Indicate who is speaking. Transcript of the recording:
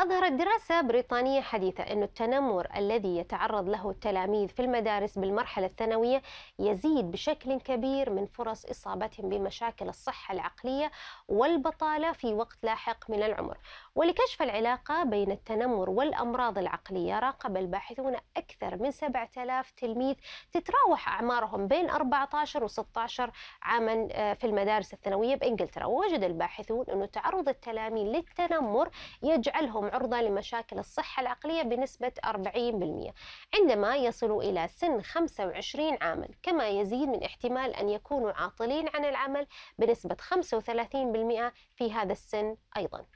Speaker 1: أظهرت دراسة بريطانية حديثة أن التنمر الذي يتعرض له التلاميذ في المدارس بالمرحلة الثانوية يزيد بشكل كبير من فرص إصابتهم بمشاكل الصحة العقلية والبطالة في وقت لاحق من العمر ولكشف العلاقة بين التنمر والأمراض العقلية راقب الباحثون أكثر من 7000 تلميذ تتراوح أعمارهم بين 14 و 16 عاما آه، في المدارس الثانوية بإنجلترا ووجد الباحثون أن تعرض التلاميذ للتنمر يجعلهم عرضة لمشاكل الصحة العقلية بنسبة 40% عندما يصلوا إلى سن 25 عاما كما يزيد من احتمال أن يكونوا عاطلين عن العمل بنسبة 35% في هذا السن أيضاً